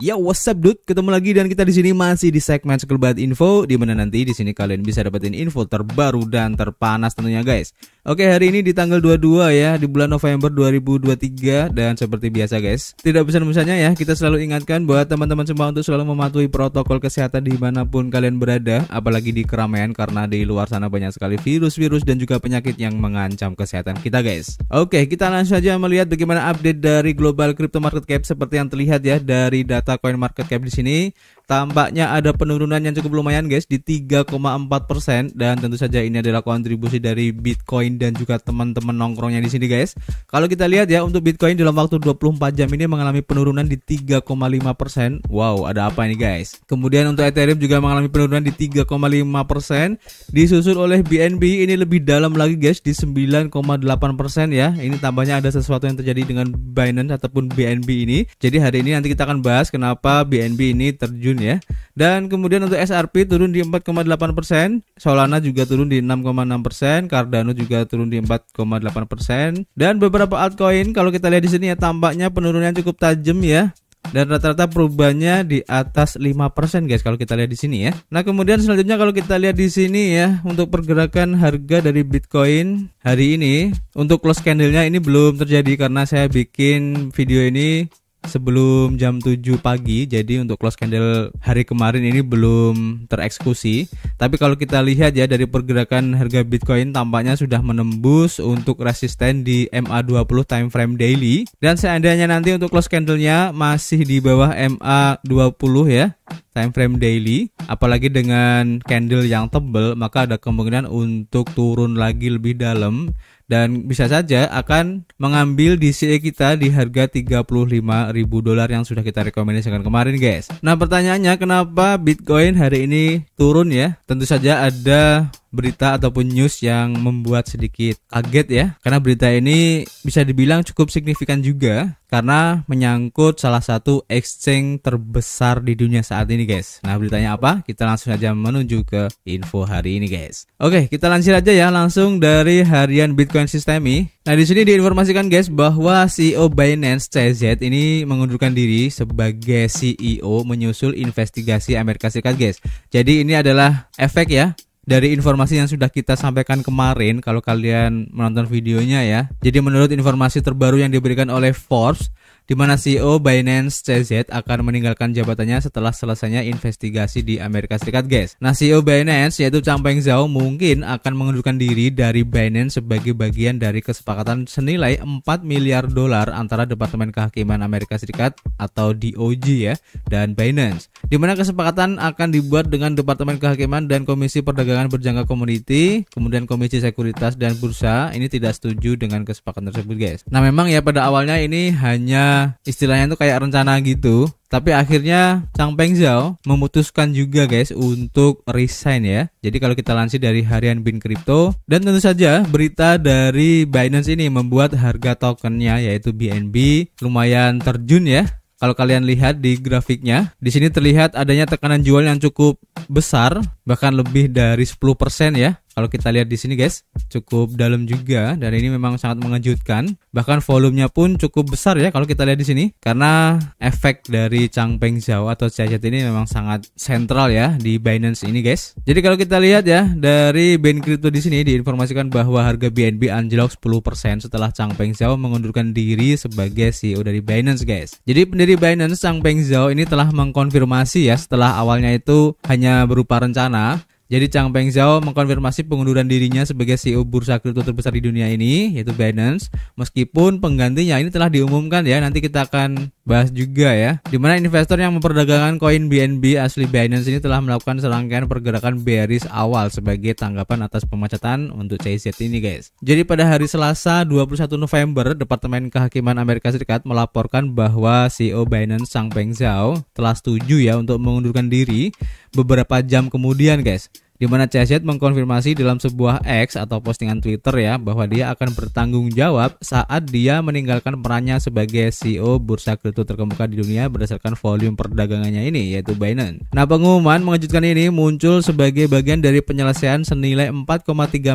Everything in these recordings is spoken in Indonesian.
Ya what's up dude, ketemu lagi dan kita di sini masih di segmen Sekelebat Info di mana nanti di sini kalian bisa dapetin info terbaru dan terpanas tentunya guys. Oke, hari ini di tanggal 22 ya di bulan November 2023 dan seperti biasa guys, tidak bosan-bosannya ya kita selalu ingatkan buat teman-teman semua untuk selalu mematuhi protokol kesehatan dimanapun kalian berada, apalagi di keramaian karena di luar sana banyak sekali virus-virus dan juga penyakit yang mengancam kesehatan kita guys. Oke, kita langsung saja melihat bagaimana update dari global crypto market cap seperti yang terlihat ya dari data serta cap di sini. Tampaknya ada penurunan yang cukup lumayan guys di 3,4% dan tentu saja ini adalah kontribusi dari Bitcoin dan juga teman-teman nongkrongnya di sini guys. Kalau kita lihat ya untuk Bitcoin dalam waktu 24 jam ini mengalami penurunan di 3,5%. Wow, ada apa ini guys? Kemudian untuk Ethereum juga mengalami penurunan di 3,5% disusul oleh BNB ini lebih dalam lagi guys di 9,8% ya. Ini tambahnya ada sesuatu yang terjadi dengan Binance ataupun BNB ini. Jadi hari ini nanti kita akan bahas kenapa BNB ini terjun ya. Dan kemudian untuk SRP turun di 4,8 persen, Solana juga turun di 6,6 persen, Cardano juga turun di 4,8 persen. Dan beberapa altcoin kalau kita lihat di sini ya tampaknya penurunan cukup tajam ya dan rata-rata perubahannya di atas 5% guys kalau kita lihat di sini ya. Nah, kemudian selanjutnya kalau kita lihat di sini ya untuk pergerakan harga dari Bitcoin hari ini untuk close candlenya ini belum terjadi karena saya bikin video ini sebelum jam 7 pagi. Jadi untuk close candle hari kemarin ini belum tereksekusi. Tapi kalau kita lihat ya dari pergerakan harga Bitcoin tampaknya sudah menembus untuk resisten di MA20 time frame daily dan seandainya nanti untuk close candlenya masih di bawah MA20 ya time frame daily, apalagi dengan candle yang tebal, maka ada kemungkinan untuk turun lagi lebih dalam dan bisa saja akan mengambil DCA kita di harga 35.000 dolar yang sudah kita rekomendasikan kemarin, guys. Nah, pertanyaannya kenapa Bitcoin hari ini turun ya? Tentu saja ada berita ataupun news yang membuat sedikit kaget ya karena berita ini bisa dibilang cukup signifikan juga karena menyangkut salah satu exchange terbesar di dunia saat ini guys nah beritanya apa kita langsung aja menuju ke info hari ini guys oke kita lanjut aja ya langsung dari harian Bitcoin Systemi nah di sini diinformasikan guys bahwa CEO Binance CZ ini mengundurkan diri sebagai CEO menyusul investigasi Amerika Serikat guys jadi ini adalah efek ya dari informasi yang sudah kita sampaikan kemarin kalau kalian menonton videonya ya. Jadi menurut informasi terbaru yang diberikan oleh Forbes, di mana CEO Binance CZ akan meninggalkan jabatannya setelah selesainya investigasi di Amerika Serikat, guys. Nah, CEO Binance yaitu Changpeng Zhao mungkin akan mengundurkan diri dari Binance sebagai bagian dari kesepakatan senilai 4 miliar dolar antara Departemen Kehakiman Amerika Serikat atau DOJ ya dan Binance. Di mana kesepakatan akan dibuat dengan Departemen Kehakiman dan Komisi Perdagangan Berjangka Komoditi, kemudian Komisi Sekuritas dan Bursa ini tidak setuju dengan kesepakatan tersebut, guys. Nah, memang ya pada awalnya ini hanya istilahnya itu kayak rencana gitu tapi akhirnya Chang Peng Zhao memutuskan juga guys untuk resign ya. Jadi kalau kita lansir dari harian Bin Crypto dan tentu saja berita dari Binance ini membuat harga tokennya yaitu BNB lumayan terjun ya. Kalau kalian lihat di grafiknya, di sini terlihat adanya tekanan jual yang cukup besar, bahkan lebih dari 10% ya kalau kita lihat di sini guys, cukup dalam juga dan ini memang sangat mengejutkan. Bahkan volumenya pun cukup besar ya kalau kita lihat di sini karena efek dari Changpeng Zhao atau Ciacet ini memang sangat sentral ya di Binance ini guys. Jadi kalau kita lihat ya dari Ben Crypto di sini diinformasikan bahwa harga BNB anjlok 10% setelah Changpeng Zhao mengundurkan diri sebagai CEO dari Binance guys. Jadi pendiri Binance Changpeng Zhao ini telah mengkonfirmasi ya setelah awalnya itu hanya berupa rencana jadi Chang Peng Zhao mengkonfirmasi pengunduran dirinya sebagai CEO bursa kripto terbesar di dunia ini yaitu Binance meskipun penggantinya ini telah diumumkan ya nanti kita akan bahas juga ya di mana investor yang memperdagangkan koin BNB asli Binance ini telah melakukan serangkaian pergerakan bearish awal sebagai tanggapan atas pemecatan untuk CZ e ini guys. Jadi pada hari Selasa 21 November Departemen Kehakiman Amerika Serikat melaporkan bahwa CEO Binance Chang Peng Zhao telah setuju ya untuk mengundurkan diri beberapa jam kemudian guys di mana CZ mengkonfirmasi dalam sebuah X atau postingan Twitter ya bahwa dia akan bertanggung jawab saat dia meninggalkan perannya sebagai CEO bursa kripto terkemuka di dunia berdasarkan volume perdagangannya ini yaitu Binance. Nah, pengumuman mengejutkan ini muncul sebagai bagian dari penyelesaian senilai 4,3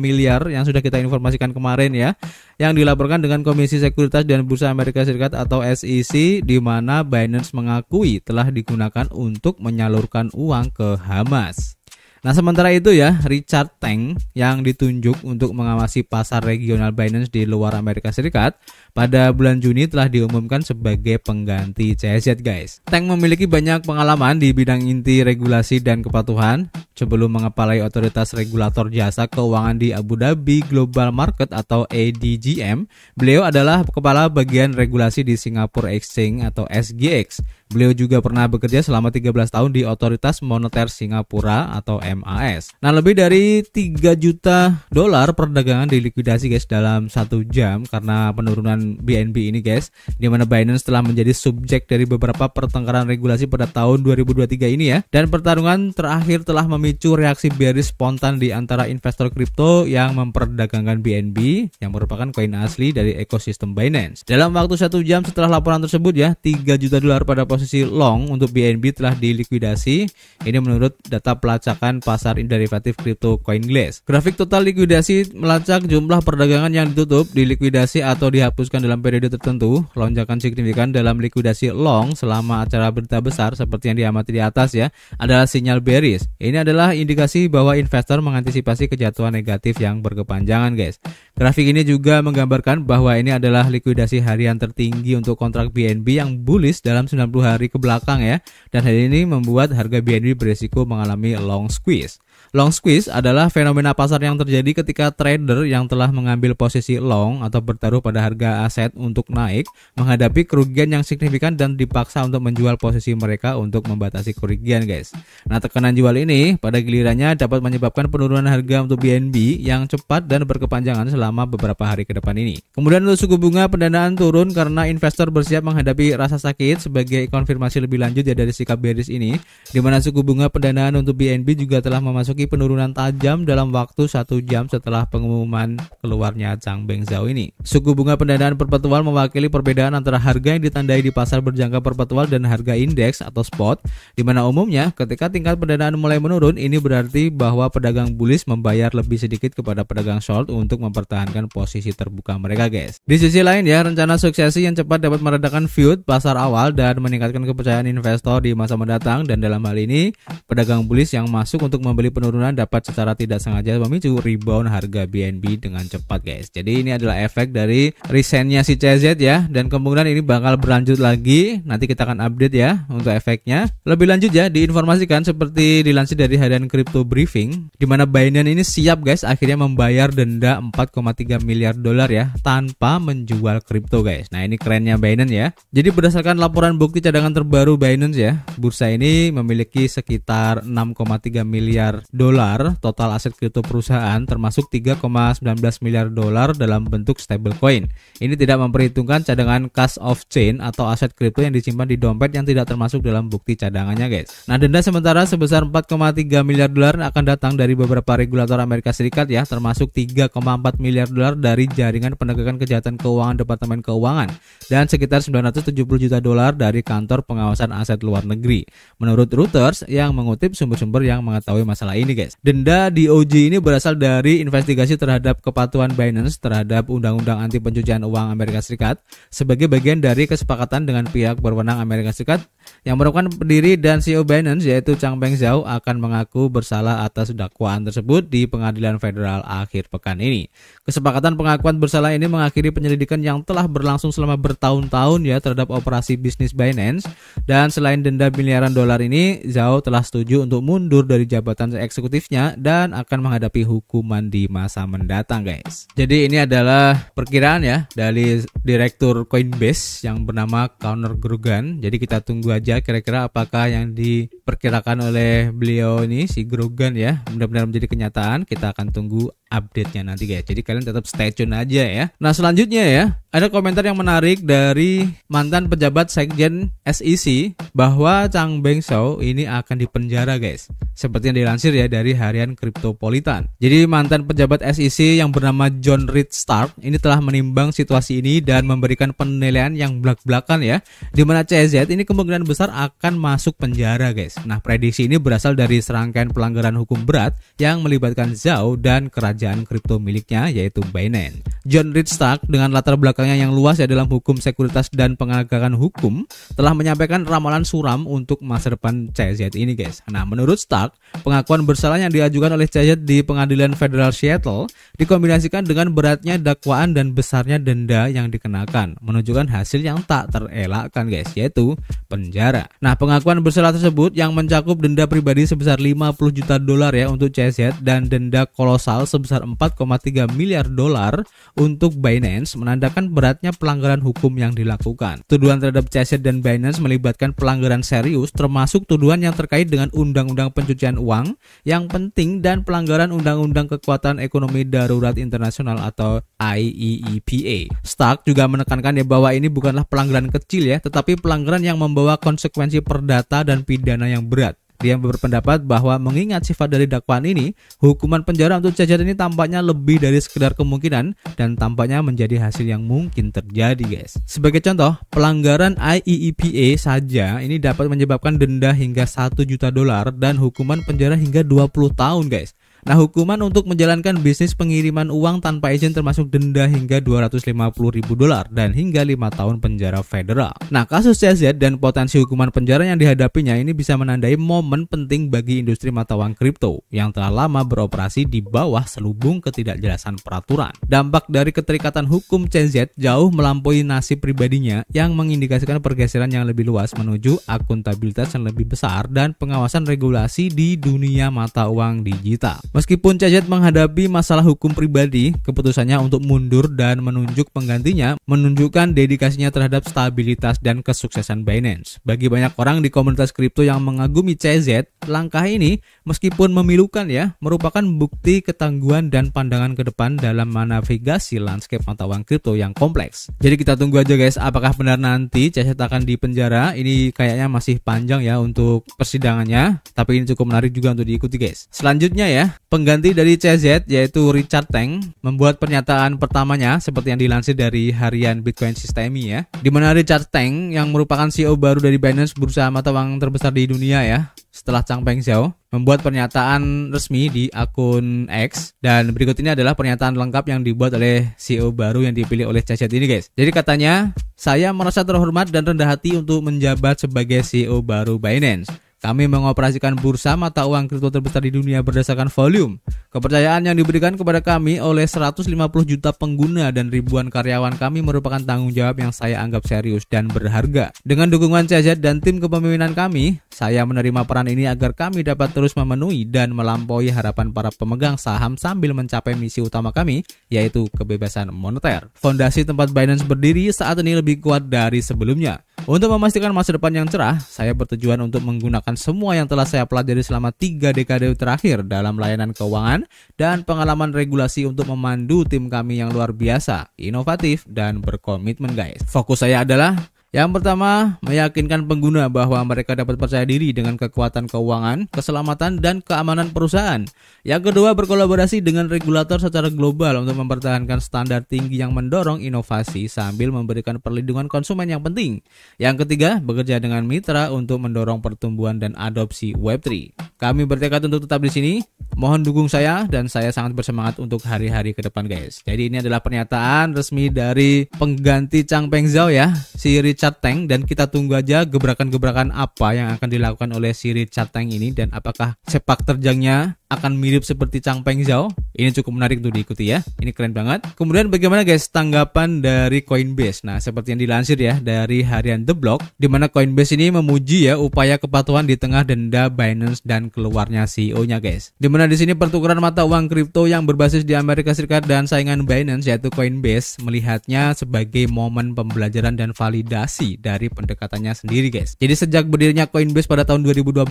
miliar yang sudah kita informasikan kemarin ya yang dilaporkan dengan Komisi Sekuritas dan Bursa Amerika Serikat atau SEC di mana Binance mengakui telah digunakan untuk menyalurkan uang ke Hamas. Nah sementara itu ya Richard Tang yang ditunjuk untuk mengawasi pasar regional Binance di luar Amerika Serikat pada bulan Juni telah diumumkan sebagai pengganti CZ guys. Tang memiliki banyak pengalaman di bidang inti regulasi dan kepatuhan sebelum mengepalai otoritas regulator jasa keuangan di Abu Dhabi Global Market atau ADGM. Beliau adalah kepala bagian regulasi di Singapore Exchange atau SGX Beliau juga pernah bekerja selama 13 tahun di Otoritas Moneter Singapura atau MAS. Nah, lebih dari 3 juta dolar perdagangan dilikuidasi guys dalam satu jam karena penurunan BNB ini guys. Di mana Binance telah menjadi subjek dari beberapa pertengkaran regulasi pada tahun 2023 ini ya. Dan pertarungan terakhir telah memicu reaksi bearish spontan di antara investor kripto yang memperdagangkan BNB yang merupakan koin asli dari ekosistem Binance. Dalam waktu satu jam setelah laporan tersebut ya, 3 juta dolar pada pos posisi long untuk BNB telah dilikuidasi. Ini menurut data pelacakan pasar derivatif kripto CoinGlass. Grafik total likuidasi melacak jumlah perdagangan yang ditutup, dilikuidasi atau dihapuskan dalam periode tertentu. Lonjakan signifikan dalam likuidasi long selama acara berita besar seperti yang diamati di atas ya adalah sinyal bearish. Ini adalah indikasi bahwa investor mengantisipasi kejatuhan negatif yang berkepanjangan guys. Grafik ini juga menggambarkan bahwa ini adalah likuidasi harian tertinggi untuk kontrak BNB yang bullish dalam 90 hari hari ke belakang ya. Dan hal ini membuat harga BNB berisiko mengalami long squeeze. Long squeeze adalah fenomena pasar yang terjadi ketika trader yang telah mengambil posisi long atau bertaruh pada harga aset untuk naik menghadapi kerugian yang signifikan dan dipaksa untuk menjual posisi mereka untuk membatasi kerugian, guys. Nah, tekanan jual ini pada gilirannya dapat menyebabkan penurunan harga untuk BNB yang cepat dan berkepanjangan selama beberapa hari ke depan ini. Kemudian untuk suku bunga pendanaan turun karena investor bersiap menghadapi rasa sakit sebagai konfirmasi lebih lanjut ya dari sikap bearish ini, di mana suku bunga pendanaan untuk BNB juga telah memasuki penurunan tajam dalam waktu satu jam setelah pengumuman keluarnya Chang Beng Zhao ini. Suku bunga pendanaan perpetual mewakili perbedaan antara harga yang ditandai di pasar berjangka perpetual dan harga indeks atau spot, di mana umumnya ketika tingkat pendanaan mulai menurun, ini berarti bahwa pedagang bullish membayar lebih sedikit kepada pedagang short untuk mempertahankan posisi terbuka mereka, guys. Di sisi lain ya, rencana suksesi yang cepat dapat meredakan feud pasar awal dan meningkatkan kepercayaan investor di masa mendatang dan dalam hal ini pedagang bullish yang masuk untuk membeli penurunan penurunan dapat secara tidak sengaja memicu rebound harga BNB dengan cepat guys. Jadi ini adalah efek dari resennya si CZ ya dan kemungkinan ini bakal berlanjut lagi. Nanti kita akan update ya untuk efeknya. Lebih lanjut ya diinformasikan seperti dilansir dari harian Crypto Briefing dimana Binance ini siap guys akhirnya membayar denda 4,3 miliar dolar ya tanpa menjual kripto guys. Nah, ini kerennya Binance ya. Jadi berdasarkan laporan bukti cadangan terbaru Binance ya, bursa ini memiliki sekitar 6,3 miliar dolar total aset kripto perusahaan termasuk 3,19 miliar dolar dalam bentuk stablecoin. Ini tidak memperhitungkan cadangan cash of chain atau aset kripto yang disimpan di dompet yang tidak termasuk dalam bukti cadangannya guys. Nah denda sementara sebesar 4,3 miliar dolar akan datang dari beberapa regulator Amerika Serikat ya termasuk 3,4 miliar dolar dari jaringan penegakan kejahatan keuangan Departemen Keuangan dan sekitar 970 juta dolar dari kantor pengawasan aset luar negeri. Menurut Reuters yang mengutip sumber-sumber yang mengetahui masalah ini ini guys. Denda di ini berasal dari investigasi terhadap kepatuhan Binance terhadap Undang-Undang Anti Pencucian Uang Amerika Serikat sebagai bagian dari kesepakatan dengan pihak berwenang Amerika Serikat yang merupakan pendiri dan CEO Binance yaitu Changpeng Zhao akan mengaku bersalah atas dakwaan tersebut di pengadilan federal akhir pekan ini. Kesepakatan pengakuan bersalah ini mengakhiri penyelidikan yang telah berlangsung selama bertahun-tahun ya terhadap operasi bisnis Binance dan selain denda miliaran dolar ini, Zhao telah setuju untuk mundur dari jabatan eksekutif eksekutifnya dan akan menghadapi hukuman di masa mendatang guys. Jadi ini adalah perkiraan ya dari direktur Coinbase yang bernama Connor Grogan. Jadi kita tunggu aja kira-kira apakah yang diperkirakan oleh beliau ini si Grogan ya benar-benar menjadi kenyataan. Kita akan tunggu update-nya nanti guys. Jadi kalian tetap stay tune aja ya. Nah, selanjutnya ya, ada komentar yang menarik dari mantan pejabat Sekjen SEC bahwa Chang Beng Shou ini akan dipenjara guys seperti yang dilansir ya dari harian Kriptopolitan. Jadi mantan pejabat SEC yang bernama John Reed Stark ini telah menimbang situasi ini dan memberikan penilaian yang belak-belakan ya, di mana CZ ini kemungkinan besar akan masuk penjara guys. Nah prediksi ini berasal dari serangkaian pelanggaran hukum berat yang melibatkan Zhao dan kerajaan kripto miliknya yaitu Binance. John Reed Stark dengan latar belakangnya yang luas ya dalam hukum sekuritas dan penegakan hukum telah menyampaikan ramalan suram untuk masa depan CZ ini guys. Nah menurut Stark pengakuan bersalah yang diajukan oleh Chayet di Pengadilan Federal Seattle dikombinasikan dengan beratnya dakwaan dan besarnya denda yang dikenakan, menunjukkan hasil yang tak terelakkan guys, yaitu penjara. Nah, pengakuan bersalah tersebut yang mencakup denda pribadi sebesar 50 juta dolar ya untuk Chayet dan denda kolosal sebesar 4,3 miliar dolar untuk Binance menandakan beratnya pelanggaran hukum yang dilakukan. Tuduhan terhadap Chayet dan Binance melibatkan pelanggaran serius termasuk tuduhan yang terkait dengan undang-undang pencucian pencucian uang yang penting dan pelanggaran Undang-Undang Kekuatan Ekonomi Darurat Internasional atau IEEPA. Stark juga menekankan ya bahwa ini bukanlah pelanggaran kecil ya, tetapi pelanggaran yang membawa konsekuensi perdata dan pidana yang berat. Dia berpendapat bahwa mengingat sifat dari dakwaan ini, hukuman penjara untuk cacat ini tampaknya lebih dari sekedar kemungkinan dan tampaknya menjadi hasil yang mungkin terjadi, guys. Sebagai contoh, pelanggaran IEEPA saja ini dapat menyebabkan denda hingga 1 juta dolar dan hukuman penjara hingga 20 tahun, guys. Nah, hukuman untuk menjalankan bisnis pengiriman uang tanpa izin termasuk denda hingga 250 ribu dolar dan hingga 5 tahun penjara federal. Nah, kasus CZ dan potensi hukuman penjara yang dihadapinya ini bisa menandai momen penting bagi industri mata uang kripto yang telah lama beroperasi di bawah selubung ketidakjelasan peraturan. Dampak dari keterikatan hukum CZ jauh melampaui nasib pribadinya yang mengindikasikan pergeseran yang lebih luas menuju akuntabilitas yang lebih besar dan pengawasan regulasi di dunia mata uang digital. Meskipun CZ menghadapi masalah hukum pribadi, keputusannya untuk mundur dan menunjuk penggantinya menunjukkan dedikasinya terhadap stabilitas dan kesuksesan Binance. Bagi banyak orang di komunitas kripto yang mengagumi CZ, langkah ini meskipun memilukan ya, merupakan bukti ketangguhan dan pandangan ke depan dalam menavigasi landscape mata uang kripto yang kompleks. Jadi kita tunggu aja guys, apakah benar nanti CZ akan dipenjara? Ini kayaknya masih panjang ya untuk persidangannya, tapi ini cukup menarik juga untuk diikuti guys. Selanjutnya ya, Pengganti dari CZ yaitu Richard Tang membuat pernyataan pertamanya seperti yang dilansir dari harian Bitcoin Systemi ya. Di mana Richard Tang yang merupakan CEO baru dari Binance bursa mata uang terbesar di dunia ya setelah Chang Peng Xiao membuat pernyataan resmi di akun X dan berikut ini adalah pernyataan lengkap yang dibuat oleh CEO baru yang dipilih oleh CZ ini guys. Jadi katanya, "Saya merasa terhormat dan rendah hati untuk menjabat sebagai CEO baru Binance." Kami mengoperasikan bursa mata uang kripto terbesar di dunia berdasarkan volume. Kepercayaan yang diberikan kepada kami oleh 150 juta pengguna dan ribuan karyawan kami merupakan tanggung jawab yang saya anggap serius dan berharga. Dengan dukungan CZ dan tim kepemimpinan kami, saya menerima peran ini agar kami dapat terus memenuhi dan melampaui harapan para pemegang saham sambil mencapai misi utama kami, yaitu kebebasan moneter. Fondasi tempat Binance berdiri saat ini lebih kuat dari sebelumnya. Untuk memastikan masa depan yang cerah, saya bertujuan untuk menggunakan semua yang telah saya pelajari selama tiga dekade terakhir dalam layanan keuangan dan pengalaman regulasi untuk memandu tim kami yang luar biasa, inovatif, dan berkomitmen guys. Fokus saya adalah yang pertama, meyakinkan pengguna bahwa mereka dapat percaya diri dengan kekuatan keuangan, keselamatan, dan keamanan perusahaan. Yang kedua, berkolaborasi dengan regulator secara global untuk mempertahankan standar tinggi yang mendorong inovasi sambil memberikan perlindungan konsumen yang penting. Yang ketiga, bekerja dengan mitra untuk mendorong pertumbuhan dan adopsi Web3. Kami bertekad untuk tetap di sini. Mohon dukung saya dan saya sangat bersemangat untuk hari-hari ke depan guys. Jadi ini adalah pernyataan resmi dari pengganti Chang Peng Zhao ya, si Rich Richard Tang dan kita tunggu aja gebrakan-gebrakan apa yang akan dilakukan oleh si Richard Tang ini dan apakah sepak terjangnya akan mirip seperti Chang Peng Zhao ini cukup menarik untuk diikuti ya. Ini keren banget. Kemudian bagaimana guys tanggapan dari Coinbase? Nah, seperti yang dilansir ya dari harian The Block, di mana Coinbase ini memuji ya upaya kepatuhan di tengah denda Binance dan keluarnya CEO-nya guys. Di mana di sini pertukaran mata uang kripto yang berbasis di Amerika Serikat dan saingan Binance yaitu Coinbase melihatnya sebagai momen pembelajaran dan validasi dari pendekatannya sendiri guys. Jadi sejak berdirinya Coinbase pada tahun 2012,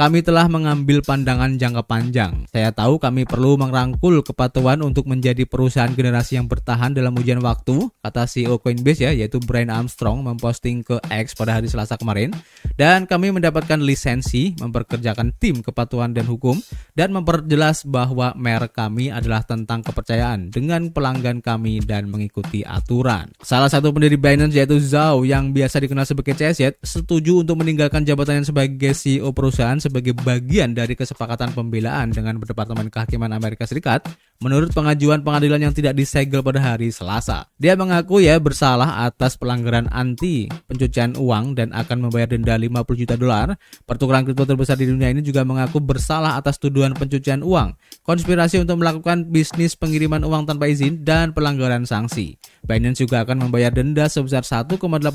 kami telah mengambil pandangan jangka panjang. Saya tahu kami perlu merangkul full kepatuhan untuk menjadi perusahaan generasi yang bertahan dalam ujian waktu, kata CEO Coinbase ya, yaitu Brian Armstrong memposting ke X pada hari Selasa kemarin. Dan kami mendapatkan lisensi memperkerjakan tim kepatuhan dan hukum dan memperjelas bahwa merek kami adalah tentang kepercayaan dengan pelanggan kami dan mengikuti aturan. Salah satu pendiri Binance yaitu Zhao yang biasa dikenal sebagai CZ ya, setuju untuk meninggalkan jabatannya sebagai CEO perusahaan sebagai bagian dari kesepakatan pembelaan dengan Departemen Kehakiman Amerika Serikat Barat menurut pengajuan pengadilan yang tidak disegel pada hari Selasa. Dia mengaku ya bersalah atas pelanggaran anti pencucian uang dan akan membayar denda 50 juta dolar. Pertukaran kripto terbesar di dunia ini juga mengaku bersalah atas tuduhan pencucian uang, konspirasi untuk melakukan bisnis pengiriman uang tanpa izin dan pelanggaran sanksi. Binance juga akan membayar denda sebesar 1,8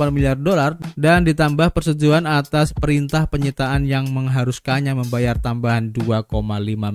miliar dolar dan ditambah persetujuan atas perintah penyitaan yang mengharuskannya membayar tambahan 2,5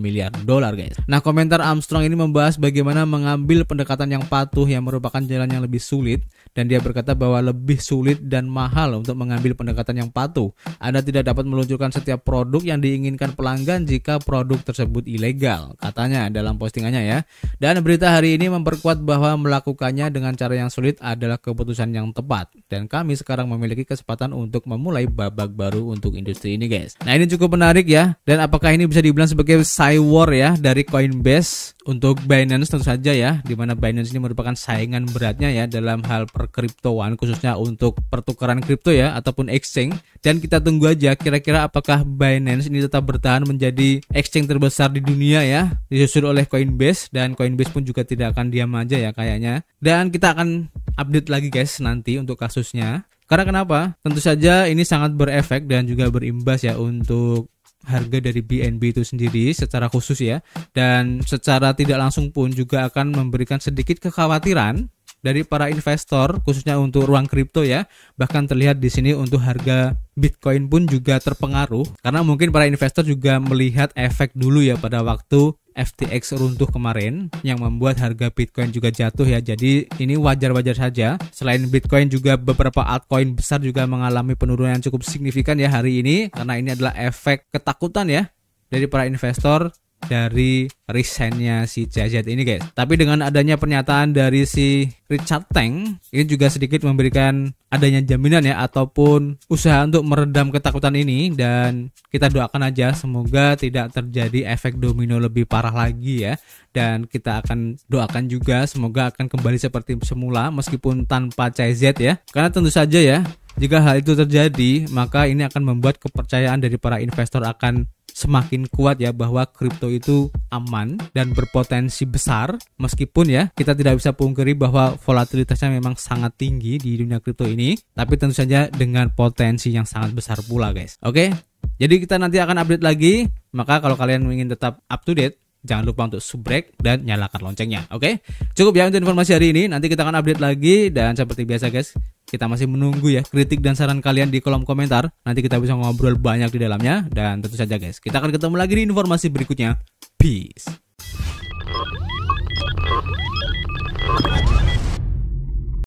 miliar dolar guys. Nah, komentar Armstrong ini membahas bagaimana mengambil pendekatan yang patuh yang merupakan jalan yang lebih sulit dan dia berkata bahwa lebih sulit dan mahal untuk mengambil pendekatan yang patuh. Anda tidak dapat meluncurkan setiap produk yang diinginkan pelanggan jika produk tersebut ilegal, katanya dalam postingannya ya. Dan berita hari ini memperkuat bahwa melakukannya dengan cara cara yang sulit adalah keputusan yang tepat dan kami sekarang memiliki kesempatan untuk memulai babak baru untuk industri ini guys. Nah ini cukup menarik ya dan apakah ini bisa dibilang sebagai side war ya dari Coinbase untuk Binance tentu saja ya dimana Binance ini merupakan saingan beratnya ya dalam hal perkriptoan khususnya untuk pertukaran kripto ya ataupun exchange dan kita tunggu aja kira-kira apakah Binance ini tetap bertahan menjadi exchange terbesar di dunia ya, disusul oleh Coinbase dan Coinbase pun juga tidak akan diam aja ya kayaknya. Dan kita akan update lagi guys nanti untuk kasusnya. Karena kenapa? Tentu saja ini sangat berefek dan juga berimbas ya untuk harga dari BNB itu sendiri secara khusus ya dan secara tidak langsung pun juga akan memberikan sedikit kekhawatiran dari para investor khususnya untuk ruang kripto ya. Bahkan terlihat di sini untuk harga Bitcoin pun juga terpengaruh karena mungkin para investor juga melihat efek dulu ya pada waktu FTX runtuh kemarin yang membuat harga Bitcoin juga jatuh ya. Jadi ini wajar-wajar saja. Selain Bitcoin juga beberapa altcoin besar juga mengalami penurunan yang cukup signifikan ya hari ini karena ini adalah efek ketakutan ya dari para investor dari resignnya si CZ ini guys. Tapi dengan adanya pernyataan dari si Richard Tang ini juga sedikit memberikan adanya jaminan ya ataupun usaha untuk meredam ketakutan ini dan kita doakan aja semoga tidak terjadi efek domino lebih parah lagi ya dan kita akan doakan juga semoga akan kembali seperti semula meskipun tanpa CZ ya karena tentu saja ya jika hal itu terjadi, maka ini akan membuat kepercayaan dari para investor akan semakin kuat ya bahwa kripto itu aman dan berpotensi besar meskipun ya kita tidak bisa pungkiri bahwa volatilitasnya memang sangat tinggi di dunia kripto ini tapi tentu saja dengan potensi yang sangat besar pula guys. Oke, jadi kita nanti akan update lagi. Maka kalau kalian ingin tetap up to date jangan lupa untuk subrek dan nyalakan loncengnya. Oke, okay? cukup ya untuk informasi hari ini. Nanti kita akan update lagi dan seperti biasa guys, kita masih menunggu ya kritik dan saran kalian di kolom komentar. Nanti kita bisa ngobrol banyak di dalamnya dan tentu saja guys, kita akan ketemu lagi di informasi berikutnya. Peace.